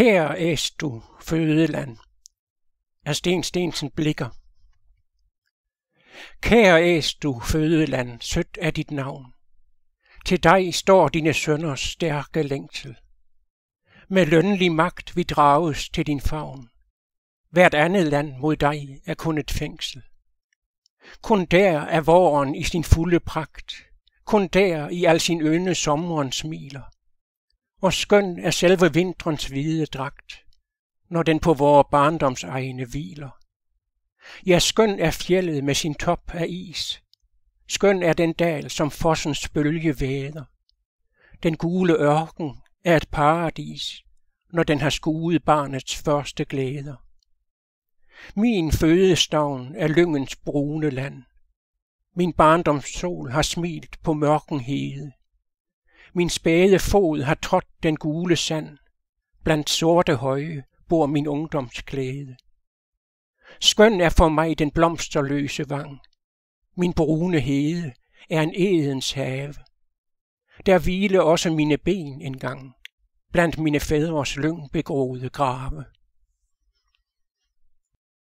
Kære du, fødeland, er Sten Stensen blikker. Kære du, fødeland, sødt er dit navn. Til dig står dine sønners stærke længsel. Med lønlig magt vi drages til din favn. Hvert andet land mod dig er kun et fængsel. Kun der er våren i sin fulde pragt. Kun der i al sin øne sommeren smiler hvor skøn er selve vintrens hvide dragt, når den på barndoms barndomsegne hviler. Ja, skøn er fjellet med sin top af is. Skøn er den dal, som fossens bølge væder. Den gule ørken er et paradis, når den har skuet barnets første glæder. Min fødestavn er lyngens brune land. Min barndoms sol har smilt på mørken hede. Min spæde fod har trådt den gule sand. Blandt sorte høje bor min ungdoms Skøn er for mig den blomsterløse vang. Min brune hede er en edens have. Der hvile også mine ben engang blandt mine fædres lyngbegroede grave.